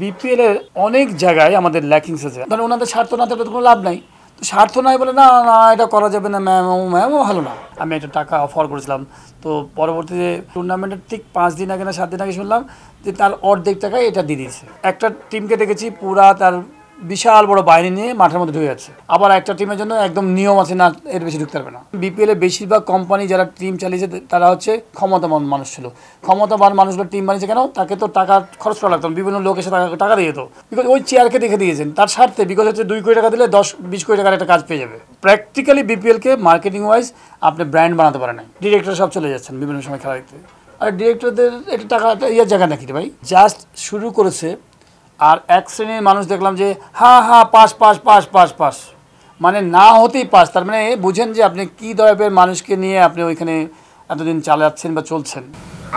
BPL এর অনেক জায়গায় আমাদের ল্যাকিংস আছে ধরেন ওনাদের স্বার্থ না থাকলে তো কোনো লাভ নাই তো স্বার্থ নাই বলে না না এটা করা যাবে না ম্যাম ও ম্যামও ভালো না আমি একটা টাকা অফার করেছিলাম তো পরবর্তীতে টুর্নামেন্টের ঠিক পাঁচ দিন আগে না সাত দিন আগে শুনলাম যে তার অর্ধেক টাকা এটা দিয়ে দিয়েছে একটা টিমকে দেখেছি পুরা তার বিশাল বড় বাহিনী নিয়ে মাঠের মধ্যে ঢুকে যাচ্ছে আবার একটা টিমের জন্য একদম নিয়ম আছে না এর বেশি ঢুকতে পারবে না বিপিএলে বেশিরভাগ কোম্পানি যারা টিম চালিয়েছে তারা হচ্ছে ক্ষমতাবান মানুষ ছিল ক্ষমতাবান মানুষগুলো টিম বানিয়েছে কেন তাকে তো টাকা খরচ করা লাগতো বিভিন্ন লোক এসে টাকা টাকা দিয়ে যেত বিকজ ওই চেয়ারকে দেখে দিয়েছেন তার স্বার্থে বিকজ হচ্ছে দুই কোটি টাকা দিলে দশ বিশ কোটি টাকার একটা কাজ পেয়ে যাবে প্র্যাকটিক্যালি বিপিএলকে মার্কেটিং ওয়াইজ আপনি ব্র্যান্ড বানাতে পারেন না ডিরেক্টর সব চলে যাচ্ছেন বিভিন্ন সময় খেলা দেখতে আর ডিরেক্টরদের একটা টাকা ইয়ার জায়গা নাকি ভাই জাস্ট শুরু করেছে আর এক শ্রেণীর মানুষ দেখলাম যে হা হা পাশ পাশ পাশ পাশ পাশ মানে না হতেই পাশ তার মানে বুঝেন যে আপনি কি ধরনের মানুষকে নিয়ে আপনি ওইখানে এতদিন চালাচ্ছেন বা চলছেন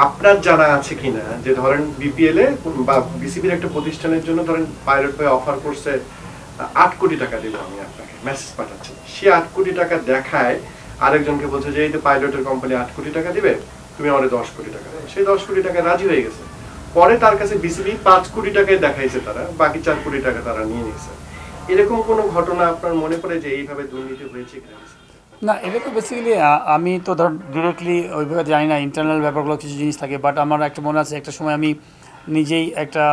আপনার জানা আছে কিনা যে ধরেন বিপিএল এ বা বিসিবির একটা প্রতিষ্ঠানের জন্য ধরেন পাইলট হয়ে অফার করছে আট কোটি টাকা দেবো আমি আপনাকে মেসেজ পাঠাচ্ছি সে আট কোটি টাকা দেখায় আরেকজনকে বলছে যে এই তো পাইলটের কোম্পানি আট কোটি টাকা দিবে তুমি আমাদের দশ কোটি টাকা সেই দশ কোটি টাকা রাজি হয়ে গেছে পরে তার কাছে বিসিবি পাঁচ কোটি টাকায় দেখাইছে তারা বাকি চার কোটি টাকা তারা নিয়ে নিয়েছে এরকম কোনো ঘটনা আপনার মনে পড়ে যে এইভাবে দুর্নীতি হয়েছে না এটা তো বেসিক্যালি আমি তো ধর ডিরেক্টলি ওইভাবে জানি না ইন্টারনাল ব্যাপারগুলো কিছু জিনিস থাকে বাট আমার একটা মনে আছে একটা সময় আমি নিজেই একটা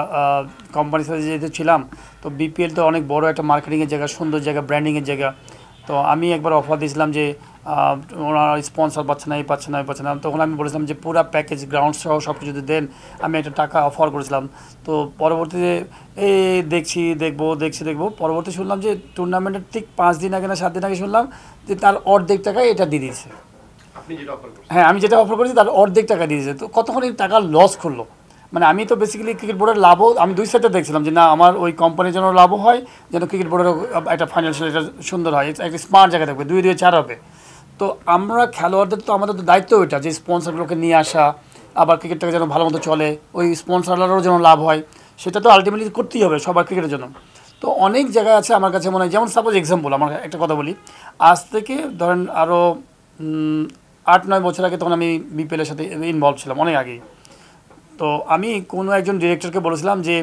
কোম্পানির সাথে যেহেতু ছিলাম তো বিপিএল তো অনেক বড় একটা মার্কেটিংয়ের জায়গা সুন্দর জায়গা ব্র্যান্ডিংয়ের জায়গা তো আমি একবার অফার দিয়েছিলাম যে ওনারা স্পন্সর পাচ্ছে না এই পাচ্ছে না এই পাচ্ছে না তখন আমি বলেছিলাম যে পুরো প্যাকেজ গ্রাউন্ড সহ সব কিছু যদি দেন আমি একটা টাকা অফার করেছিলাম তো পরবর্তীতে এই দেখছি দেখবো দেখছি দেখবো পরবর্তী শুনলাম যে টুর্নামেন্টের ঠিক পাঁচ দিন আগে না সাত দিন আগে শুনলাম যে তার অর্ধেক টাকা এটা দিয়ে দিয়েছে হ্যাঁ আমি যেটা অফার করেছি তার অর্ধেক টাকা দিয়েছে তো কতক্ষণ এই টাকা লস করলো মানে আমি তো বেসিক্যালি ক্রিকেট বোর্ডের লাভও আমি দুই সাইডে দেখছিলাম যে না আমার ওই কোম্পানির জন্য লাভও হয় যেন ক্রিকেট বোর্ডের একটা ফাইন্যান্সিয়াল এটা সুন্দর হয় একটা স্মার্ট জায়গা থাকবে দুই দুই চার হবে তো আমরা খেলোয়াড়দের তো আমাদের তো দায়িত্ব ওইটা যে স্পন্সারগুলোকে নিয়ে আসা আবার ক্রিকেটটাকে যেন ভালো মতো চলে ওই স্পন্সাররাও যেন লাভ হয় সেটা তো আলটিমেটলি করতেই হবে সবার ক্রিকেটের জন্য তো অনেক জায়গায় আছে আমার কাছে মনে হয় যেমন সাপোজ এক্সাম্পল আমার একটা কথা বলি আজ থেকে ধরেন আরও আট নয় বছর আগে তখন আমি বিপিএলের সাথে ইনভলভ ছিলাম অনেক আগেই তো আমি কোনো একজন ডিরেক্টরকে বলেছিলাম যে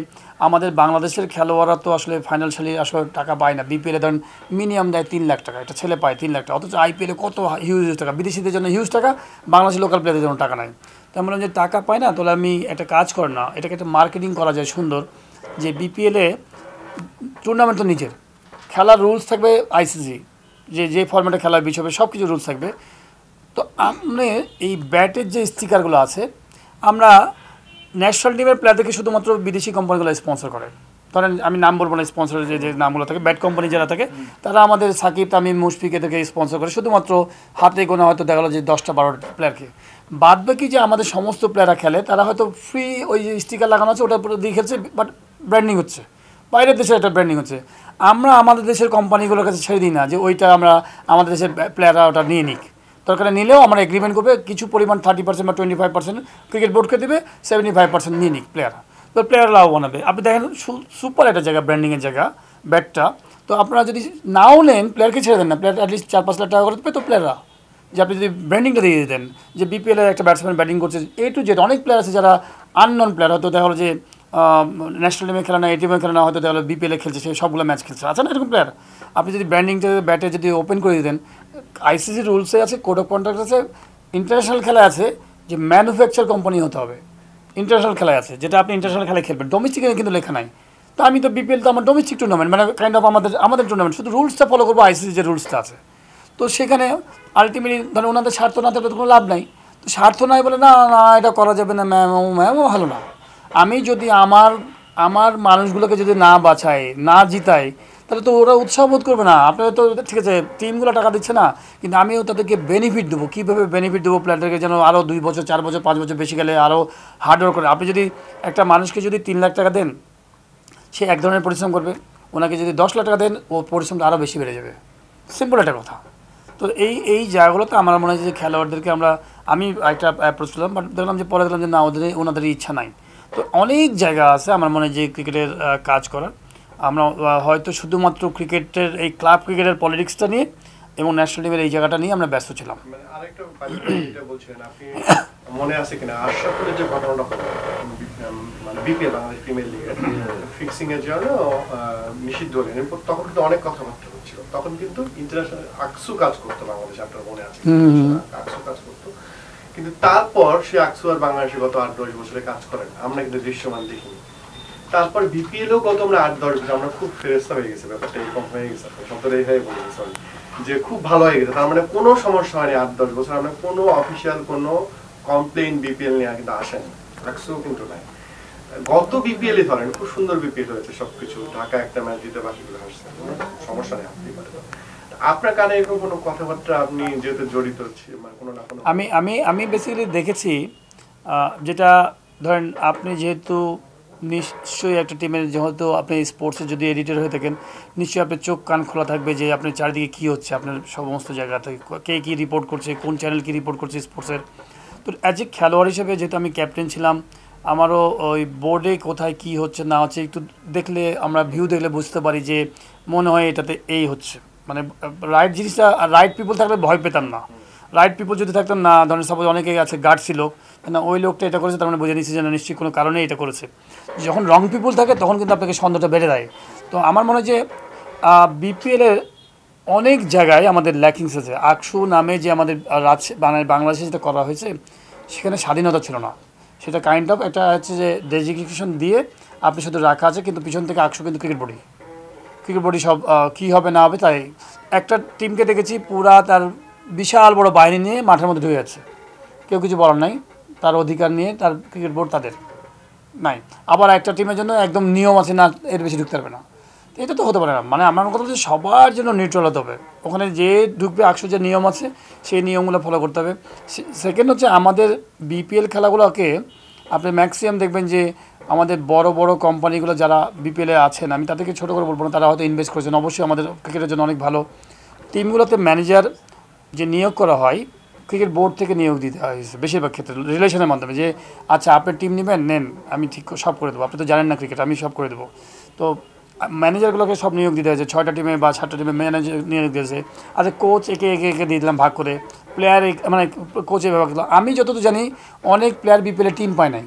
আমাদের বাংলাদেশের খেলোয়াড়রা তো আসলে ফাইন্যান্সিয়ালি আসলে টাকা পায় না বিপিএলে ধরেন মিনিমাম দেয় তিন লাখ টাকা একটা ছেলে পায় তিন লাখ টাকা অথচ আইপিএলে কত হিউজ টাকা বিদেশিদের জন্য হিউজ টাকা বাংলাদেশের লোকাল প্লেয়ারদের জন্য টাকা নাই তো আমি বললাম যে টাকা পায় না তাহলে আমি একটা কাজ করি না এটাকে একটা মার্কেটিং করা যায় সুন্দর যে বিপিএলে টুর্নামেন্ট তো নিজের খেলার রুলস থাকবে আইসিসি যে যে ফর্ম্যাটে খেলা বিচ হবে সব কিছু রুলস থাকবে তো আপনি এই ব্যাটের যে স্টিকারগুলো আছে আমরা ন্যাশনাল টিমের প্লেয়ারদেরকে শুধুমাত্র বিদেশি কোম্পানিগুলো স্পন্সর করে ধরেন আমি নাম বলবো না স্পন্সর যে যে নামগুলো থাকে ব্যাট কোম্পানি যারা থাকে তারা আমাদের সাকিব তামিম মুশফিক এদেরকে স্পন্সর করে শুধুমাত্র হাতে গোনা হয়তো দেখা গেলো যে দশটা বারোটা প্লেয়ারকে বাদ বাকি যে আমাদের সমস্ত প্লেয়ারা খেলে তারা হয়তো ফ্রি ওই যে স্টিকার লাগানো আছে ওটার উপরে দিয়ে খেলছে বাট ব্র্যান্ডিং হচ্ছে বাইরের দেশে একটা ব্র্যান্ডিং হচ্ছে আমরা আমাদের দেশের কোম্পানিগুলোর কাছে ছেড়ে দিই না যে ওইটা আমরা আমাদের দেশের প্লেয়াররা ওটা নিয়ে নিক দরকার নিলেও আমরা এগ্রিমেন্ট করবে কিছু পরিমাণ থার্টি পার্সেন্ট বা টোয়েন্টি ফাইভ পার্সেন্ট ক্রিকেট বোর্ডকে দেবে সেভেন্টি ফাইভ পার্সেন্ট নিয়ে নিক প্লেয়ার তো প্লেয়ার লাভবান হবে আপনি দেখেন সুপার একটা জায়গা ব্র্যান্ডিংয়ের জায়গা ব্যাটটা তো আপনারা যদি নাও নেন প্লেয়ারকে ছেড়ে দেন না প্লেয়ার অ্যাটলিস্ট চার পাঁচ লাখ টাকা করে তো প্লেয়াররা যে আপনি যদি ব্র্যান্ডিংটা দিয়ে দিতেন যে বিপিএলের একটা ব্যাটসম্যান ব্যাটিং করছে এ টু জেড অনেক প্লেয়ার আছে যারা আননন প্লেয়ার হয়তো দেখা হলো যে ন্যাশনাল টিমে খেলা না এই টিমে না হয়তো দেখা হলো বিপিএলে খেলছে সে সবগুলো ম্যাচ খেলছে আছে না এরকম প্লেয়ার আপনি যদি ব্র্যান্ডিংটা ব্যাটে যদি ওপেন করে দিতেন আইসিসি রুলসে আছে কোড অফ কন্ট্রাক্ট আছে ইন্টারন্যাশনাল খেলা আছে যে ম্যানুফ্যাকচার কোম্পানি হতে হবে ইন্টারন্যাশনাল খেলা আছে যেটা আপনি ইন্টারন্যাশনাল খেলায় খেলবেন ডোমেস্টিকে কিন্তু লেখা নাই তো আমি তো বিপিএল তো আমার ডোমেস্টিক টুর্নামেন্ট মানে কাইন্ড অফ আমাদের আমাদের টুর্নামেন্ট শুধু রুলসটা ফলো করবো আইসিসি যে রুলসটা আছে তো সেখানে আলটিমেটলি ধরেন ওনাদের স্বার্থ না থাকলে তো কোনো লাভ নাই তো স্বার্থ নাই বলে না না এটা করা যাবে না ম্যাম ও ম্যামও ভালো না আমি যদি আমার আমার মানুষগুলোকে যদি না বাঁচাই না জিতাই তাহলে তো ওরা উৎসাহ বোধ করবে না আপনারা তো ঠিক আছে টিমগুলো টাকা দিচ্ছে না কিন্তু আমিও তাদেরকে বেনিফিট দেবো কীভাবে বেনিফিট দেবো প্লেয়ারদেরকে যেন আরও দুই বছর চার বছর পাঁচ বছর বেশি গেলে আরও হার্ডওয়ার্ক করে আপনি যদি একটা মানুষকে যদি তিন লাখ টাকা দেন সে এক ধরনের পরিশ্রম করবে ওনাকে যদি দশ লাখ টাকা দেন ও পরিশ্রমটা আরও বেশি বেড়ে যাবে সিম্পল একটা কথা তো এই এই জায়গাগুলোতে আমার মনে হয় যে খেলোয়াড়দেরকে আমরা আমি একটা অ্যাপ্রোচ করলাম বাট দেখলাম যে পরে দেখলাম যে না ওদের ওনাদের ইচ্ছা নাই তো অনেক জায়গা আছে আমার মনে হয় যে ক্রিকেটের কাজ করার আমরা হয়তো শুধুমাত্র ক্রিকেটের এই ক্লাব ক্রিকেটের পলিটিক্সটা নিয়ে এবং ন্যাশনাল টিমের এই জায়গাটা নিয়ে আমরা ব্যস্ত ছিলাম মানে মানে অনেক কথাবার্তা তখন কিন্তু আকসু কাজ করতো কিন্তু তারপর সে আকসু আর বাংলাদেশে গত আট দশ বছরে কাজ করেন আমরা কিন্তু দৃশ্যমান দেখিনি তারপর বিপিএলও গত আমরা আট দশ দিন আমরা খুব ফেরেস্তা হয়ে গেছে ব্যাপারটা এরকম হয়ে গেছে শব্দটা এইভাবে বলে সরি যে খুব ভালো হয়ে গেছে তার মানে কোনো সমস্যা হয়নি আট দশ বছর আমরা কোনো অফিসিয়াল কোনো কমপ্লেন বিপিএল নিয়ে কিন্তু আসেনি একশো কিন্তু নাই গত বিপিএলই ধরেন খুব সুন্দর বিপিএল হয়েছে সবকিছু ঢাকা একটা ম্যাচ দিতে বাকিগুলো আসছে সমস্যা নেই আপনি আপনার কোনো কথাবার্তা আপনি যেহেতু জড়িত মানে কোনো না কোনো আমি আমি আমি বেসিক্যালি দেখেছি যেটা ধরেন আপনি যেহেতু নিশ্চয়ই একটা টিমের যেহেতু আপনি স্পোর্টসে যদি এডিটর হয়ে থাকেন নিশ্চয়ই আপনার চোখ কান খোলা থাকবে যে আপনার চারিদিকে কী হচ্ছে আপনার সমস্ত জায়গাতে কে কী রিপোর্ট করছে কোন চ্যানেল কী রিপোর্ট করছে স্পোর্টসের তো অ্যাজ এ খেলোয়াড় হিসেবে যেহেতু আমি ক্যাপ্টেন ছিলাম আমারও ওই বোর্ডে কোথায় কি হচ্ছে না হচ্ছে একটু দেখলে আমরা ভিউ দেখলে বুঝতে পারি যে মনে হয় এটাতে এই হচ্ছে মানে রাইট জিনিসটা রাইট পিপল থাকলে ভয় পেতাম না রাইট পিপল যদি থাকতাম না ধরেন সাপোজ অনেকে আছে গার্ড ছিল না ওই লোকটা এটা করেছে তার মানে বুঝে নিচ্ছে যে না নিশ্চয়ই কোনো কারণে এটা করেছে যখন রং পিপুল থাকে তখন কিন্তু আপনাকে সন্দেহটা বেড়ে দেয় তো আমার মনে হয় যে বিপিএলের অনেক জায়গায় আমাদের ল্যাকিংস আছে আকসু নামে যে আমাদের রাজ মানে বাংলাদেশে যেটা করা হয়েছে সেখানে স্বাধীনতা ছিল না সেটা কাইন্ড অফ এটা হচ্ছে যে ডেজিগনেশন দিয়ে আপনি শুধু রাখা আছে কিন্তু পিছন থেকে আকশু কিন্তু ক্রিকেট বোর্ডই ক্রিকেট বোর্ডই সব কী হবে না হবে তাই একটা টিমকে দেখেছি পুরা তার বিশাল বড় বাহিনী নিয়ে মাঠের মধ্যে ঢুকে যাচ্ছে কেউ কিছু বলার নাই তার অধিকার নিয়ে তার ক্রিকেট বোর্ড তাদের নাই আবার একটা টিমের জন্য একদম নিয়ম আছে না এর বেশি ঢুকতে পারবে না এটা তো হতে পারে না মানে আমার কথা হচ্ছে সবার জন্য নিউট্রাল হতে হবে ওখানে যে ঢুকবে একশো যে নিয়ম আছে সেই নিয়মগুলো ফলো করতে হবে সেকেন্ড হচ্ছে আমাদের বিপিএল খেলাগুলোকে আপনি ম্যাক্সিমাম দেখবেন যে আমাদের বড় বড় কোম্পানিগুলো যারা বিপিএলে আছেন আমি তাদেরকে ছোটো করে বলবো না তারা হয়তো ইনভেস্ট করেছেন অবশ্যই আমাদের ক্রিকেটের জন্য অনেক ভালো টিমগুলোতে ম্যানেজার যে নিয়োগ করা হয় ক্রিকেট বোর্ড থেকে নিয়োগ দিতে হয় বেশিরভাগ ক্ষেত্রে রিলেশনের মাধ্যমে যে আচ্ছা আপনি টিম নেবেন নেন আমি ঠিক সব করে দেবো আপনি তো জানেন না ক্রিকেট আমি সব করে দেবো তো ম্যানেজারগুলোকে সব নিয়োগ দিতে হয়েছে ছয়টা টিমে বা সাতটা টিমে ম্যানেজার নিয়োগ দিয়েছে আচ্ছা কোচ একে একে একে দিয়ে দিলাম ভাগ করে প্লেয়ার মানে কোচের ভাগ করলাম আমি যতটুকু জানি অনেক প্লেয়ার বিপিএলে টিম পায় নাই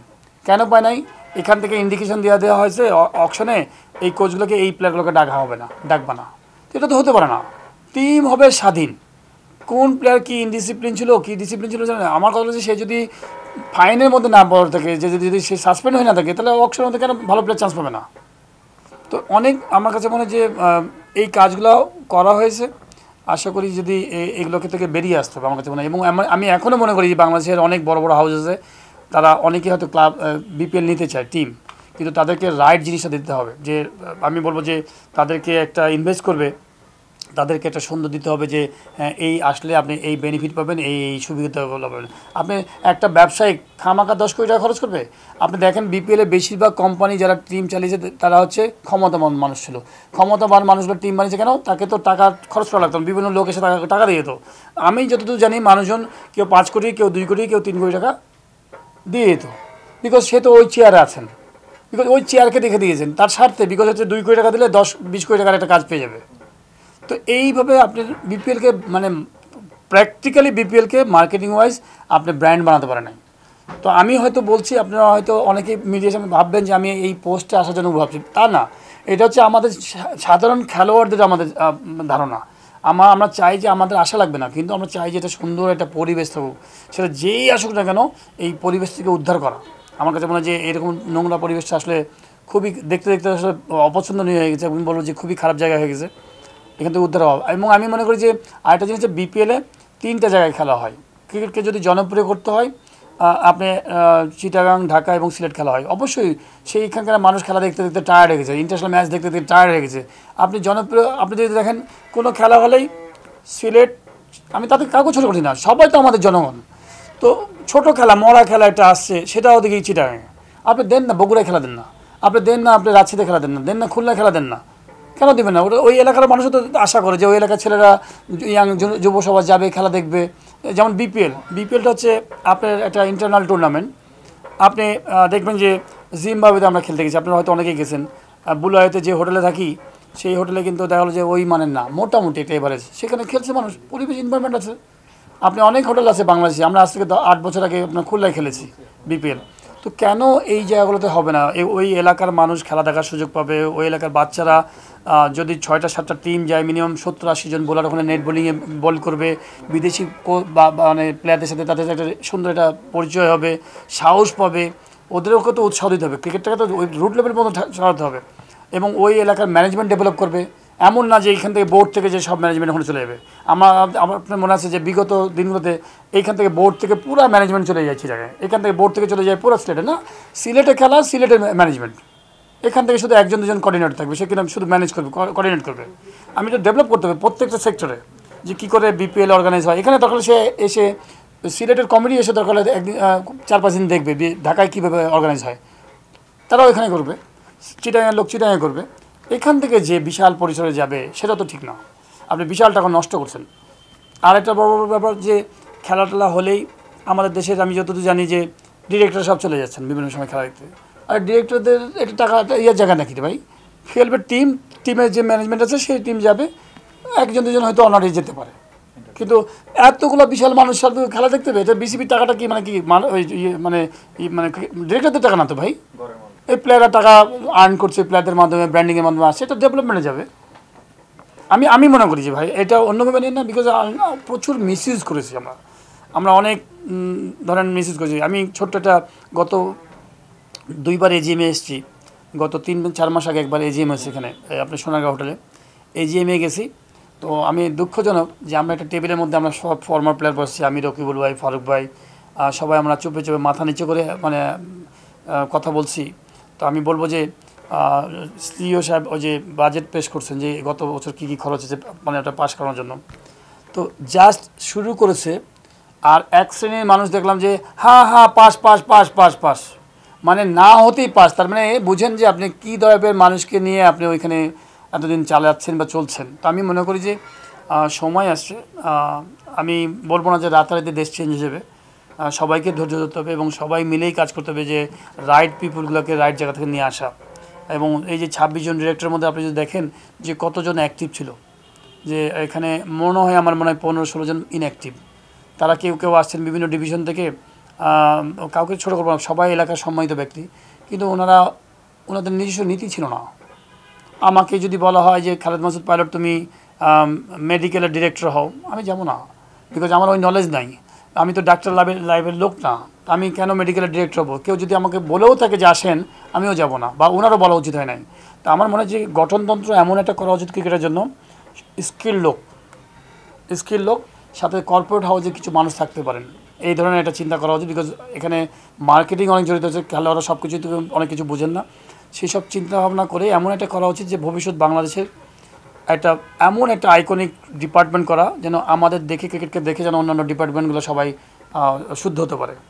কেন পায় নাই এখান থেকে ইন্ডিকেশন দেওয়া দেওয়া হয়েছে অপশনে এই কোচগুলোকে এই প্লেয়ারগুলোকে ডাকা হবে না ডাকবা না এটা তো হতে পারে না টিম হবে স্বাধীন কোন প্লেয়ার কি ইনডিসিপ্লিন ছিল কি ডিসিপ্লিন ছিল আমার কথা হচ্ছে সে যদি ফাইনের মধ্যে না পড়ে থাকে যে যদি সে সাসপেন্ড হয়ে না থাকে তাহলে অপশন মধ্যে কেন ভালো প্লেয়ার চান্স পাবে না তো অনেক আমার কাছে মনে হয় যে এই কাজগুলো করা হয়েছে আশা করি যদি এগুলো থেকে বেরিয়ে আসতে হবে আমার কাছে মনে হয় এবং আমি এখনও মনে করি যে বাংলাদেশের অনেক বড় বড় হাউস আছে তারা অনেকে হয়তো ক্লাব বিপিএল নিতে চায় টিম কিন্তু তাদেরকে রাইট জিনিসটা দিতে হবে যে আমি বলবো যে তাদেরকে একটা ইনভেস্ট করবে তাদেরকে একটা সন্ধ্য দিতে হবে যে এই আসলে আপনি এই বেনিফিট পাবেন এই সুবিধা পাবেন আপনি একটা ব্যবসায়িক খামাকা দশ কোটি টাকা খরচ করবে আপনি দেখেন বিপিএলে বেশিরভাগ কোম্পানি যারা টিম চালিয়েছে তারা হচ্ছে ক্ষমতাবান মানুষ ছিল ক্ষমতাবান মানুষগুলো টিম বানিয়েছে কেন তাকে তো টাকা খরচ করা লাগতো বিভিন্ন লোক এসে টাকা টাকা দিয়ে যেত আমি যতদূর জানি মানুষজন কেউ পাঁচ কোটি কেউ দুই কোটি কেউ তিন কোটি টাকা দিয়ে যেত বিকজ সে তো ওই চেয়ারে আছেন বিকজ ওই চেয়ারকে দেখে দিয়েছেন তার স্বার্থে বিকজ হচ্ছে দুই কোটি টাকা দিলে দশ বিশ কোটি টাকার একটা কাজ পেয়ে যাবে তো এইভাবে আপনি বিপিএলকে মানে প্র্যাকটিক্যালি বিপিএলকে মার্কেটিং ওয়াইজ আপনি ব্র্যান্ড বানাতে পারেন নাই তো আমি হয়তো বলছি আপনারা হয়তো অনেকে মিডিয়ার সামনে ভাববেন যে আমি এই পোস্টে আসার জন্য ভাবছি তা না এটা হচ্ছে আমাদের সাধারণ খেলোয়াড়দের আমাদের ধারণা আমার আমরা চাই যে আমাদের আশা লাগবে না কিন্তু আমরা চাই যে এটা সুন্দর একটা পরিবেশ থাকুক সেটা যেই আসুক না কেন এই পরিবেশ থেকে উদ্ধার করা আমার কাছে মনে হয় যে এরকম নোংরা পরিবেশটা আসলে খুবই দেখতে দেখতে আসলে অপছন্দনীয় হয়ে গেছে আমি বলবো যে খুবই খারাপ জায়গা হয়ে গেছে এখান থেকে উদ্ধার হবে এবং আমি মনে করি যে আরেকটা জিনিস যে বিপিএলে তিনটা জায়গায় খেলা হয় ক্রিকেটকে যদি জনপ্রিয় করতে হয় আপনি চিটাগাং ঢাকা এবং সিলেট খেলা হয় অবশ্যই সেইখানকার মানুষ খেলা দেখতে দেখতে টায়ার রেখেছে ইন্টারন্যাশনাল ম্যাচ দেখতে দেখতে টায়ার রেখেছে আপনি জনপ্রিয় আপনি যদি দেখেন কোনো খেলা হলেই সিলেট আমি তাতে কাউকে ছোটো করি না সবাই তো আমাদের জনগণ তো ছোট খেলা মরা খেলা একটা আসছে সেটা ওদিকে চিটাগাঙে আপনি দেন না বগুড়ায় খেলা দেন না আপনি দেন না আপনি রাঁচিতে খেলা দেন না দেন না খুলনা খেলা দেন না কেন দেবে না ওটা ওই এলাকার মানুষ তো আশা করে যে ওই এলাকার ছেলেরা ইয়াং যুব যাবে খেলা দেখবে যেমন বিপিএল বিপিএলটা হচ্ছে আপনার একটা ইন্টারনাল টুর্নামেন্ট আপনি দেখবেন যে জিম্বাবুয়েতে আমরা খেলতে গেছি আপনারা হয়তো অনেকেই গেছেন বুলয়েতে যে হোটেলে থাকি সেই হোটেলে কিন্তু দেখা গেলো যে ওই মানের না মোটামুটি একটা এভারেজ সেখানে খেলছে মানুষ পরিবেশ ইনভারমেন্ট আছে আপনি অনেক হোটেল আছে বাংলাদেশে আমরা আজ থেকে আট বছর আগে আপনার খুলনায় খেলেছি বিপিএল তো কেন এই জায়গাগুলোতে হবে না ওই এলাকার মানুষ খেলা দেখার সুযোগ পাবে ওই এলাকার বাচ্চারা যদি ছয়টা সাতটা টিম যায় মিনিমাম সত্তর আশি জন বোলার ওখানে নেট বোলিংয়ে বল করবে বিদেশি বা মানে প্লেয়ারদের সাথে তাদের একটা সুন্দর একটা পরিচয় হবে সাহস পাবে ওদেরকে তো উৎসাহ দিতে হবে ক্রিকেটটাকে তো ওই রুট লেভেল পর্যন্ত ছাড়াতে হবে এবং ওই এলাকার ম্যানেজমেন্ট ডেভেলপ করবে এমন না যে এখান থেকে বোর্ড থেকে যে সব ম্যানেজমেন্ট ওখানে চলে যাবে আমার আমার আপনার মনে আছে যে বিগত দিনগুলোতে এইখান থেকে বোর্ড থেকে পুরো ম্যানেজমেন্ট চলে যাচ্ছে জায়গায় এখান থেকে বোর্ড থেকে চলে যায় পুরো সিলেটে না সিলেটে খেলা সিলেটের ম্যানেজমেন্ট এখান থেকে শুধু একজন দুজন কোঅর্ডিনেটর থাকবে সে কিন্তু শুধু ম্যানেজ করবে কোঅর্ডিনেট করবে আমি তো ডেভেলপ করতে হবে প্রত্যেকটা সেক্টরে যে কী করে বিপিএল অর্গানাইজ হয় এখানে তখন সে এসে সিলেটের কমিটি এসে দরকার হলে একদিন চার পাঁচ দিন দেখবে ঢাকায় কীভাবে অর্গানাইজ হয় তারাও এখানে করবে চিটাঙের লোক চিটাঙে করবে এখান থেকে যে বিশাল পরিসরে যাবে সেটা তো ঠিক না আপনি বিশাল টাকা নষ্ট করছেন আর একটা বড় বড় ব্যাপার যে খেলাটেলা হলেই আমাদের দেশের আমি যতদূর জানি যে ডিরেক্টর সব চলে যাচ্ছেন বিভিন্ন সময় খেলা দেখতে আর ডিরেক্টরদের একটা টাকা ইয়ে জায়গা নাকি ভাই ফিএলপের টিম টিমের যে ম্যানেজমেন্ট আছে সেই টিম যাবে একজন দুজন হয়তো অনারে যেতে পারে কিন্তু এতগুলো বিশাল মানুষ সাথে খেলা দেখতে পেয়ে এটা বিসিবির টাকাটা কি মানে কি মানে ইয়ে মানে ডিরেক্টরদের মানে টাকা না তো ভাই এই প্লেয়াররা টাকা আর্ন করছে প্লেয়ারদের মাধ্যমে ব্র্যান্ডিংয়ের মাধ্যমে আসছে এটা ডেভেলপমেন্টে যাবে আমি আমি মনে করি যে ভাই এটা অন্যভাবে নিয়ে না বিকজ প্রচুর মিসইউজ করেছি আমরা আমরা অনেক ধরেন মিসইউজ করেছি আমি ছোট্ট একটা গত দুইবার এজিএমে এসেছি গত তিন চার মাস আগে একবার এজিএম এসেছি এখানে আপনি সোনারগাঁও হোটেলে এজিএমে গেছি তো আমি দুঃখজনক যে আমরা একটা টেবিলের মধ্যে আমরা সব ফর্মার প্লেয়ার বসছি আমি রকিবুল ভাই ফারুক ভাই সবাই আমরা চুপে চুপে মাথা নিচে করে মানে কথা বলছি তো আমি বলবো যে স্ত্রীও সাহেব ওই যে বাজেট পেশ করছেন যে গত বছর কী কী খরচ হয়েছে মানে ওটা পাশ করানোর জন্য তো জাস্ট শুরু করেছে আর এক শ্রেণীর মানুষ দেখলাম যে হা হা পাশ পাশ পাশ পাশ পাস মানে না হতেই পাস তার মানে বুঝেন যে আপনি কী ধরনের মানুষকে নিয়ে আপনি ওইখানে এতদিন চালাচ্ছেন বা চলছেন তো আমি মনে করি যে সময় আসছে আমি বলবো না যে রাতারাতি দেশ চেঞ্জ হয়ে যাবে সবাইকে ধৈর্য ধরতে হবে এবং সবাই মিলেই কাজ করতে হবে যে রাইট পিপুলগুলোকে রাইট জায়গা থেকে নিয়ে আসা এবং এই যে ছাব্বিশ জন ডিরেক্টরের মধ্যে আপনি যদি দেখেন যে কতজন অ্যাক্টিভ ছিল যে এখানে মনে হয় আমার মনে হয় পনেরো ষোলো জন ইনঅ্যাক্টিভ তারা কেউ কেউ আসছেন বিভিন্ন ডিভিশন থেকে কাউকে ছোটো করবো সবাই এলাকার সম্মানিত ব্যক্তি কিন্তু ওনারা ওনাদের নিজস্ব নীতি ছিল না আমাকে যদি বলা হয় যে খালেদ মাসুদ পাইলট তুমি মেডিকেলের ডিরেক্টর হও আমি যাবো না বিকজ আমার ওই নলেজ নাই আমি তো ডাক্তার লাইভের লাইভের লোক না আমি কেন মেডিকেলের ডিরেক্টর হবো কেউ যদি আমাকে বলেও থাকে যে আসেন আমিও যাব না বা ওনারও বলা উচিত হয় নাই তা আমার মনে হয় যে গঠনতন্ত্র এমন একটা করা উচিত ক্রিকেটের জন্য স্কিল লোক স্কিল লোক সাথে কর্পোরেট হাউসে কিছু মানুষ থাকতে পারেন এই ধরনের একটা চিন্তা করা উচিত বিকজ এখানে মার্কেটিং অনেক জড়িত আছে খেলোয়াড়রা সব কিছু অনেক কিছু বোঝেন না সেই সব চিন্তাভাবনা করে এমন একটা করা উচিত যে ভবিষ্যৎ বাংলাদেশের একটা এমন একটা আইকনিক ডিপার্টমেন্ট করা যেন আমাদের দেখে ক্রিকেটকে দেখে যেন অন্যান্য ডিপার্টমেন্টগুলো সবাই শুদ্ধ হতে পারে